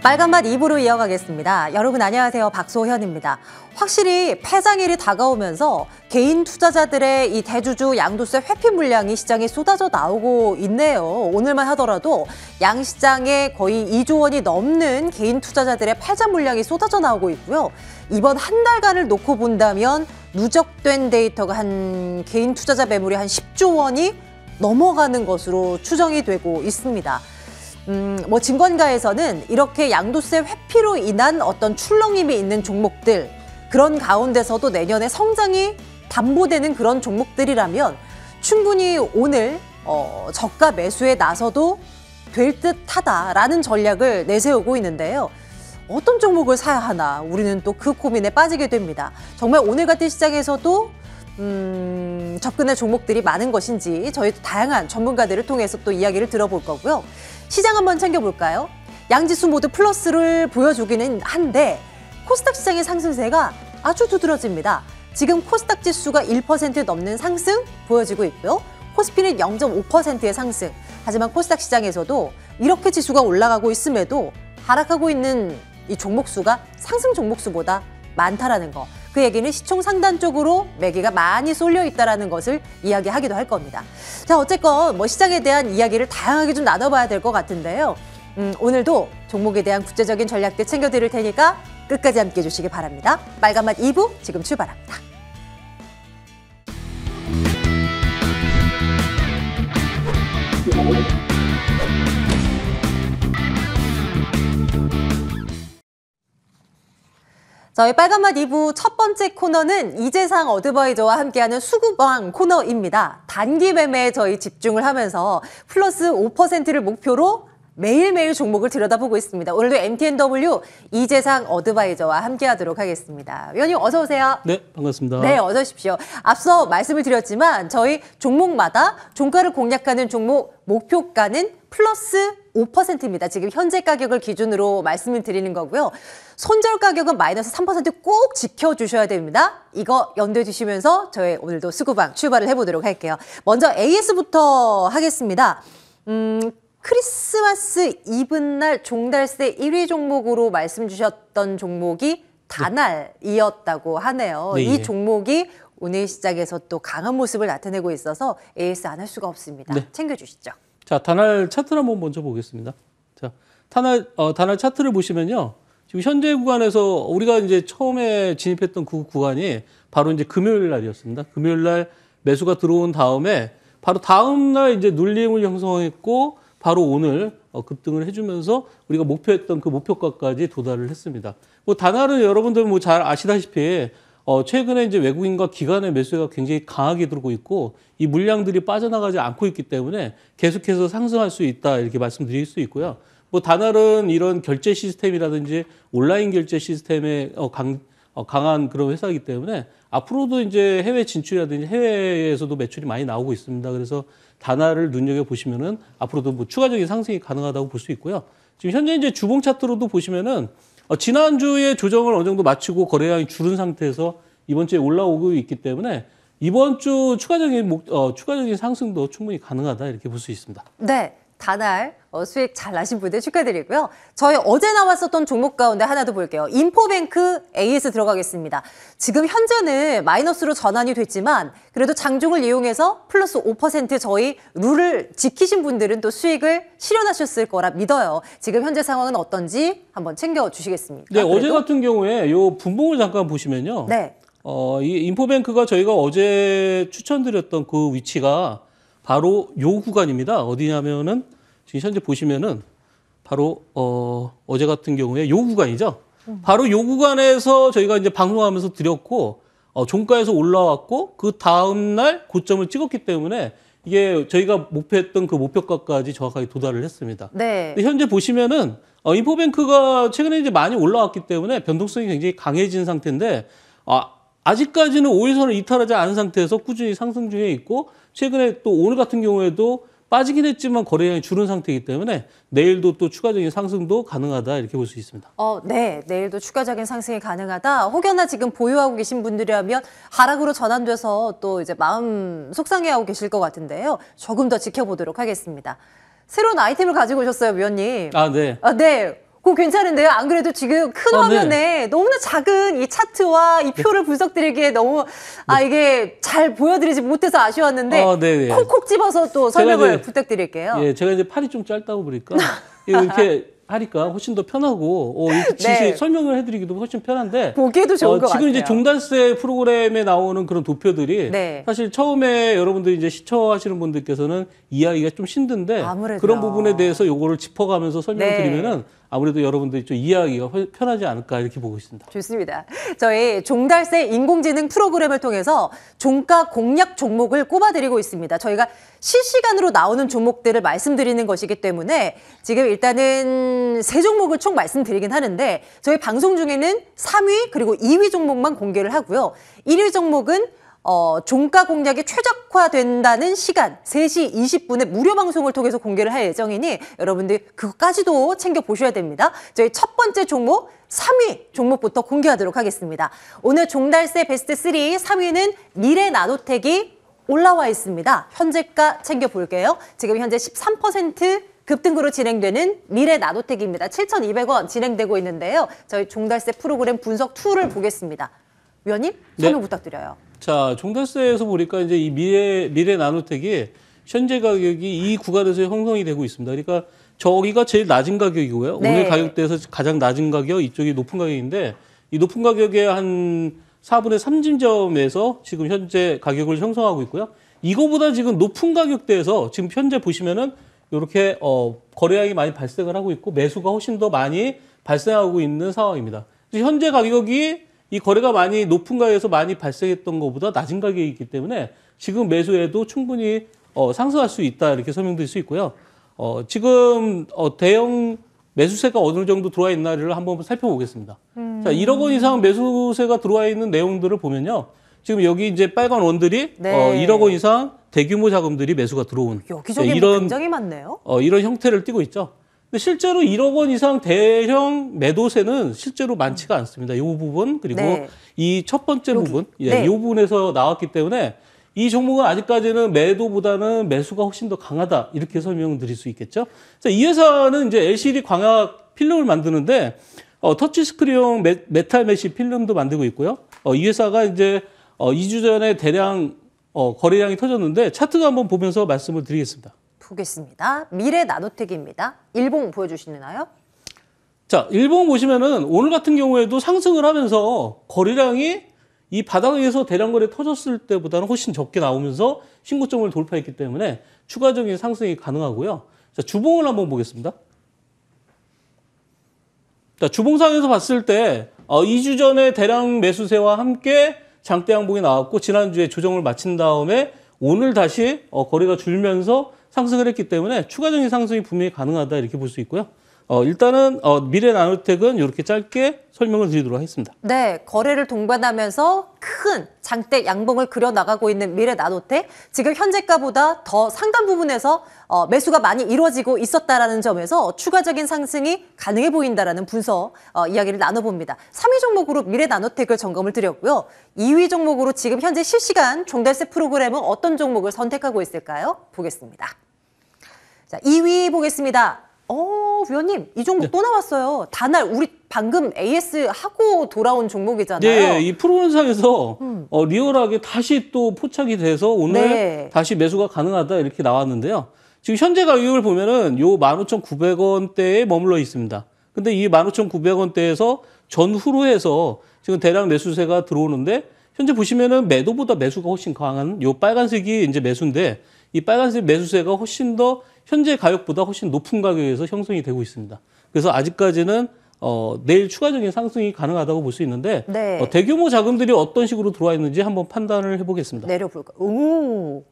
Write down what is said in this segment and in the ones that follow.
빨간맛 2부로 이어가겠습니다. 여러분 안녕하세요. 박소현입니다. 확실히 폐장일이 다가오면서 개인 투자자들의 이 대주주 양도세 회피 물량이 시장에 쏟아져 나오고 있네요. 오늘만 하더라도 양 시장에 거의 2조 원이 넘는 개인 투자자들의 폐장 물량이 쏟아져 나오고 있고요. 이번 한 달간을 놓고 본다면 누적된 데이터가 한 개인 투자자 매물이 한 10조 원이 넘어가는 것으로 추정이 되고 있습니다. 음, 뭐 증권가에서는 이렇게 양도세 회피로 인한 어떤 출렁임이 있는 종목들 그런 가운데서도 내년에 성장이 담보되는 그런 종목들이라면 충분히 오늘 어, 저가 매수에 나서도 될 듯하다라는 전략을 내세우고 있는데요. 어떤 종목을 사야 하나 우리는 또 그 고민에 빠지게 됩니다. 정말 오늘 같은 시장에서도 음, 접근할 종목들이 많은 것인지 저희도 다양한 전문가들을 통해서 또 이야기를 들어볼 거고요. 시장 한번 챙겨볼까요? 양지수 모두 플러스를 보여주기는 한데 코스닥 시장의 상승세가 아주 두드러집니다. 지금 코스닥 지수가 1% 넘는 상승 보여지고 있고요. 코스피는 0.5%의 상승. 하지만 코스닥 시장에서도 이렇게 지수가 올라가고 있음에도 하락하고 있는 이 종목수가 상승 종목수보다 많다라는 거. 그 얘기는 시총 상단 쪽으로 매기가 많이 쏠려 있다는 것을 이야기하기도 할 겁니다. 자, 어쨌건 뭐 시장에 대한 이야기를 다양하게 좀 나눠봐야 될 것 같은데요. 음, 오늘도 종목에 대한 구체적인 전략들 챙겨드릴 테니까 끝까지 함께해 주시기 바랍니다. 빨간맛 2부 지금 출발합니다. 저희 빨간맛 2부 첫 번째 코너는 이재상 어드바이저와 함께하는 수구왕 코너입니다. 단기 매매에 저희 집중을 하면서 플러스 5%를 목표로 매일매일 종목을 들여다보고 있습니다. 오늘도 MTNW 이재상 어드바이저와 함께하도록 하겠습니다. 위원님 어서 오세요. 네, 반갑습니다. 네, 어서 오십시오. 앞서 말씀을 드렸지만 저희 종목마다 종가를 공략하는 종목 목표가는 플러스 5%입니다. 지금 현재 가격을 기준으로 말씀을 드리는 거고요. 손절 가격은 마이너스 3%꼭 지켜주셔야 됩니다. 이거 연두에 두시면서 저희 오늘도 수구방 출발을 해보도록 할게요. 먼저 AS부터 하겠습니다. 음, 크리스마스 이브날 종달새 1위 종목으로 말씀 주셨던 종목이 네. 다날이었다고 하네요. 네, 이 예. 종목이 오늘 시작에서 또 강한 모습을 나타내고 있어서 AS 안 할 수가 없습니다. 네. 챙겨주시죠. 자, 단알 차트를 한번 먼저 보겠습니다. 자, 단알, 어, 단알 차트를 보시면요. 지금 현재 구간에서 우리가 이제 처음에 진입했던 그 구간이 바로 이제 금요일 날이었습니다. 금요일 날 매수가 들어온 다음에 바로 다음 날 이제 눌림을 형성했고 바로 오늘 어, 급등을 해주면서 우리가 목표했던 그 목표가까지 도달을 했습니다. 뭐 단알은 여러분들 뭐 잘 아시다시피 어, 최근에 이제 외국인과 기관의 매수가 굉장히 강하게 들고 있고 이 물량들이 빠져나가지 않고 있기 때문에 계속해서 상승할 수 있다 이렇게 말씀드릴 수 있고요. 뭐 단알은 이런 결제 시스템이라든지 온라인 결제 시스템의 어 강, 어, 강한 그런 회사이기 때문에 앞으로도 이제 해외 진출이라든지 해외에서도 매출이 많이 나오고 있습니다. 그래서 단화를 눈여겨 보시면은 앞으로도 뭐 추가적인 상승이 가능하다고 볼 수 있고요. 지금 현재 이제 주봉 차트로도 보시면은 어, 지난주에 조정을 어느 정도 마치고 거래량이 줄은 상태에서 이번 주에 올라오고 있기 때문에 이번 주 추가적인 목, 어, 추가적인 상승도 충분히 가능하다 이렇게 볼 수 있습니다. 네. 다날 어, 수익 잘 나신 분들 축하드리고요. 저희 어제 나왔었던 종목 가운데 하나 더 볼게요. 인포뱅크 AS 들어가겠습니다. 지금 현재는 마이너스로 전환이 됐지만 그래도 장중을 이용해서 플러스 5% 저희 룰을 지키신 분들은 또 수익을 실현하셨을 거라 믿어요. 지금 현재 상황은 어떤지 한번 챙겨주시겠습니다. 네, 그래도? 어제 같은 경우에 요 분봉을 잠깐 보시면요. 네. 어, 이 인포뱅크가 저희가 어제 추천드렸던 그 위치가 바로 요 구간입니다. 어디냐면은 지금 현재 보시면은 바로 어, 어제 같은 경우에 요 구간이죠. 바로 요 구간에서 저희가 이제 방송하면서 드렸고 어, 종가에서 올라왔고 그 다음 날 고점을 찍었기 때문에 이게 저희가 목표했던 그 목표가까지 정확하게 도달을 했습니다. 네. 현재 보시면은 어, 인포뱅크가 최근에 이제 많이 올라왔기 때문에 변동성이 굉장히 강해진 상태인데 아, 아직까지는 5일선을 이탈하지 않은 상태에서 꾸준히 상승 중에 있고 최근에 또 오늘 같은 경우에도 빠지긴 했지만 거래량이 줄은 상태이기 때문에 내일도 또 추가적인 상승도 가능하다 이렇게 볼 수 있습니다. 어, 네. 내일도 추가적인 상승이 가능하다. 혹여나 지금 보유하고 계신 분들이라면 하락으로 전환돼서 또 이제 마음 속상해하고 계실 것 같은데요. 조금 더 지켜보도록 하겠습니다. 새로운 아이템을 가지고 오셨어요, 위원님. 아, 네. 아, 네. 그 괜찮은데요? 안 그래도 지금 큰 아, 네. 화면에 네. 너무나 작은 이 차트와 이 네. 표를 분석드리기에 너무 아, 네. 아 이게 잘 보여드리지 못해서 아쉬웠는데 아, 네, 콕콕 집어서 또 설명을 이제, 부탁드릴게요. 예, 제가 이제 팔이 좀 짧다고 보니까 이렇게 하니까 훨씬 더 편하고 어, 이렇 네. 설명을 해드리기도 훨씬 편한데 보기에도 좋은 어, 것 지금 같아요. 이제 종달세 프로그램에 나오는 그런 도표들이 네. 사실 처음에 여러분들이 이제 시청하시는 분들께서는 이야기가 좀 힘든데 아무래도. 그런 부분에 대해서 요거를 짚어가면서 설명드리면은 을 아무래도 여러분들이 좀 이해하기가 편하지 않을까 이렇게 보고 있습니다. 좋습니다. 저희 종달새 인공지능 프로그램을 통해서 종가 공략 종목을 꼽아드리고 있습니다. 저희가 실시간으로 나오는 종목들을 말씀드리는 것이기 때문에 지금 일단은 세 종목을 총 말씀드리긴 하는데 저희 방송 중에는 3위 그리고 2위 종목만 공개를 하고요. 1위 종목은 어, 종가 공략이 최적화된다는 시간 3시 20분에 무료 방송을 통해서 공개를 할 예정이니 여러분들 그것까지도 챙겨 보셔야 됩니다. 저희 첫 번째 종목 3위 종목부터 공개하도록 하겠습니다. 오늘 종달새 베스트 3 3위는 미래 나노텍이 올라와 있습니다. 현재가 챙겨 볼게요. 지금 현재 13% 급등으로 진행되는 미래 나노텍입니다. 7,200원 진행되고 있는데요. 저희 종달새 프로그램 분석 2를 보겠습니다. 위원님 네. 설명 네. 부탁드려요. 자, 종잣세에서 보니까 이제 이 미래, 미래 나노텍이 현재 가격이 이 구간에서 형성이 되고 있습니다. 그러니까 저기가 제일 낮은 가격이고요. 네. 오늘 가격대에서 가장 낮은 가격, 이쪽이 높은 가격인데 이 높은 가격에 한 4분의 3진점에서 지금 현재 가격을 형성하고 있고요. 이거보다 지금 높은 가격대에서 지금 현재 보시면은 이렇게 어, 거래량이 많이 발생을 하고 있고 매수가 훨씬 더 많이 발생하고 있는 상황입니다. 현재 가격이 이 거래가 많이 높은 가에서 격 많이 발생했던 것보다 낮은 가격이기 때문에 지금 매수해도 충분히 어, 상승할 수 있다 이렇게 설명드릴 수 있고요. 어, 지금 어, 대형 매수세가 어느 정도 들어와 있나를 한번 살펴보겠습니다. 음. 자, 1억 원 이상 매수세가 들어와 있는 내용들을 보면요. 지금 여기 이제 빨간 원들이 네. 어, 1억 원 이상 대규모 자금들이 매수가 들어온 여기저기 네, 뭐 이런 굉장히 많네요. 어, 이런 형태를 띄고 있죠. 근데 실제로 1억 원 이상 대형 매도세는 실제로 많지가 않습니다. 이 부분 그리고 네. 이첫 번째 여기. 부분, 예, 네. 이 부분에서 나왔기 때문에 이 종목은 아직까지는 매도보다는 매수가 훨씬 더 강하다 이렇게 설명드릴 수 있겠죠. 그이 회사는 이제 LCD 광학 필름을 만드는데 어, 터치 스크린용 메탈 메시 필름도 만들고 있고요. 어, 이 회사가 이제 어, 2주 전에 대량 어, 거래량이 터졌는데 차트도 한번 보면서 말씀을 드리겠습니다. 보겠습니다. 미래 나노텍입니다. 일봉 보여주시나요? 자, 일봉 보시면은 오늘 같은 경우에도 상승을 하면서 거래량이 이 바닥에서 대량 거래 터졌을 때보다는 훨씬 적게 나오면서 신고점을 돌파했기 때문에 추가적인 상승이 가능하고요. 자, 주봉을 한번 보겠습니다. 자, 주봉상에서 봤을 때 어, 2주 전에 대량 매수세와 함께 장대 양봉이 나왔고 지난주에 조정을 마친 다음에 오늘 다시 어, 거래가 줄면서 상승을 했기 때문에 추가적인 상승이 분명히 가능하다 이렇게 볼 수 있고요. 어, 일단은 어, 미래 나노텍은 이렇게 짧게 설명을 드리도록 하겠습니다. 네, 거래를 동반하면서 큰 장대 양봉을 그려나가고 있는 미래 나노텍. 지금 현재가보다 더 상단 부분에서 어, 매수가 많이 이루어지고 있었다라는 점에서 추가적인 상승이 가능해 보인다라는 분석 어, 이야기를 나눠봅니다. 3위 종목으로 미래 나노텍을 점검을 드렸고요. 2위 종목으로 지금 현재 실시간 종달세 프로그램은 어떤 종목을 선택하고 있을까요? 보겠습니다. 자, 2위 보겠습니다. 어, 위원님, 이 종목 네. 또 나왔어요. 다날 우리 방금 AS 하고 돌아온 종목이잖아요. 네, 이 프로그램상에서 음. 어, 리얼하게 다시 또 포착이 돼서 오늘 네. 다시 매수가 가능하다 이렇게 나왔는데요. 지금 현재 가격을 보면은 요 15,900원대에 머물러 있습니다. 근데 이 15,900원대에서 전후로 해서 지금 대량 매수세가 들어오는데 현재 보시면은 매도보다 매수가 훨씬 강한 요 빨간색이 이제 매수인데 이 빨간색 매수세가 훨씬 더 현재 가격보다 훨씬 높은 가격에서 형성이 되고 있습니다. 그래서 아직까지는 어, 내일 추가적인 상승이 가능하다고 볼 수 있는데 네. 어, 대규모 자금들이 어떤 식으로 들어와 있는지 한번 판단을 해보겠습니다. 내려볼까? 오.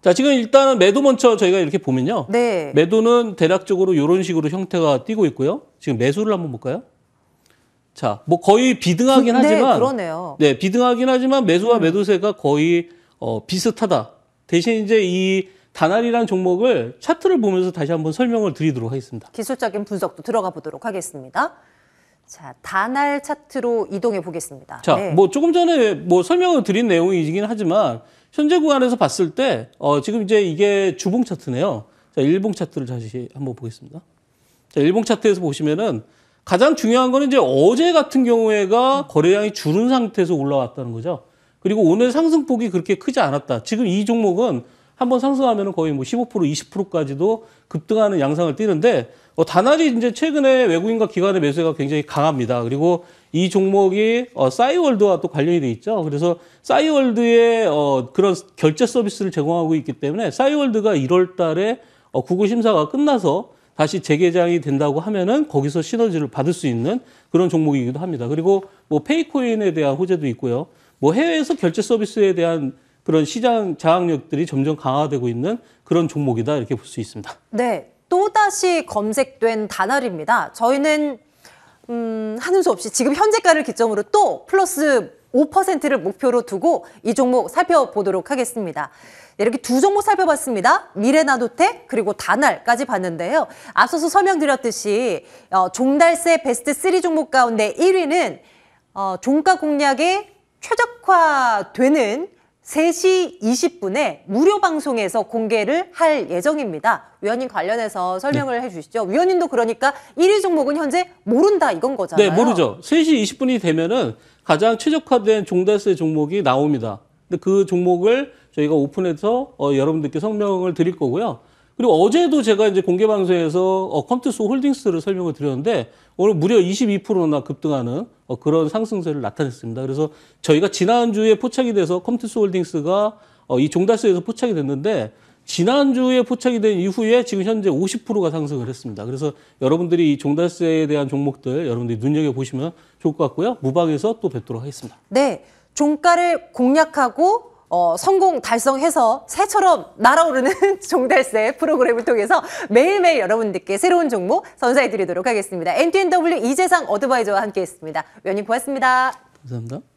자 지금 일단은 매도 먼저 저희가 이렇게 보면요. 네. 매도는 대략적으로 이런 식으로 형태가 띄고 있고요. 지금 매수를 한번 볼까요? 자, 뭐 거의 비등하긴 네, 하지만 네, 그러네요. 네, 비등하긴 하지만 매수와 음. 매도세가 거의 어, 비슷하다. 대신 이제 이 단날이란 종목을 차트를 보면서 다시 한번 설명을 드리도록 하겠습니다. 기술적인 분석도 들어가 보도록 하겠습니다. 자, 단날 차트로 이동해 보겠습니다. 자, 네. 뭐 조금 전에 뭐 설명을 드린 내용이긴 하지만 현재 구간에서 봤을 때 어, 지금 이제 이게 주봉 차트네요. 자, 일봉 차트를 다시 한번 보겠습니다. 자, 일봉 차트에서 보시면은 가장 중요한 거는 이제 어제 같은 경우에가 거래량이 줄은 상태에서 올라왔다는 거죠. 그리고 오늘 상승폭이 그렇게 크지 않았다. 지금 이 종목은 한번 상승하면 거의 뭐 15% 20%까지도 급등하는 양상을 띠는데 어, 다나리 이제 최근에 외국인과 기관의 매수가 굉장히 강합니다. 그리고 이 종목이 어, 싸이월드와 또 관련이 돼 있죠. 그래서 싸이월드의 어, 그런 결제 서비스를 제공하고 있기 때문에 싸이월드가 1월 달에 어, 구구 심사가 끝나서 다시 재개장이 된다고 하면은 거기서 시너지를 받을 수 있는 그런 종목이기도 합니다. 그리고 뭐 페이코인에 대한 호재도 있고요. 뭐 해외에서 결제 서비스에 대한 그런 시장 장악력들이 점점 강화되고 있는 그런 종목이다 이렇게 볼 수 있습니다. 네, 또다시 검색된 단알입니다. 저희는 음, 하는 수 없이 지금 현재가를 기점으로 또 플러스 5%를 목표로 두고 이 종목 살펴보도록 하겠습니다. 예, 이렇게 두 종목 살펴봤습니다. 미래나노텍 그리고 단알까지 봤는데요. 앞서서 설명드렸듯이 어, 종달세 베스트 3 종목 가운데 1위는 어, 종가 공략에 최적화되는 3시 20분에 무료 방송에서 공개를 할 예정입니다. 위원님 관련해서 설명을 네. 해주시죠. 위원님도 그러니까 1위 종목은 현재 모른다 이건 거잖아요. 네, 모르죠. 3시 20분이 되면은 가장 최적화된 종달세 종목이 나옵니다. 근데 그 종목을 저희가 오픈해서 어, 여러분들께 설명을 드릴 거고요. 그리고 어제도 제가 이제 공개 방송에서 어, 컴투스 홀딩스를 설명을 드렸는데 오늘 무려 22%나 급등하는 어, 그런 상승세를 나타냈습니다. 그래서 저희가 지난주에 포착이 돼서 컴투스 홀딩스가 어, 이 종달수에서 포착이 됐는데 지난주에 포착이 된 이후에 지금 현재 50%가 상승을 했습니다. 그래서 여러분들이 이 종달세에 대한 종목들 여러분들이 눈여겨보시면 좋을 것 같고요. 무방에서 또 뵙도록 하겠습니다. 네. 종가를 공략하고 어, 성공 달성해서 새처럼 날아오르는 종달새 프로그램을 통해서 매일매일 여러분들께 새로운 종목 선사해 드리도록 하겠습니다. MTNW 이재상 어드바이저와 함께했습니다. 위원님 고맙습니다. 감사합니다.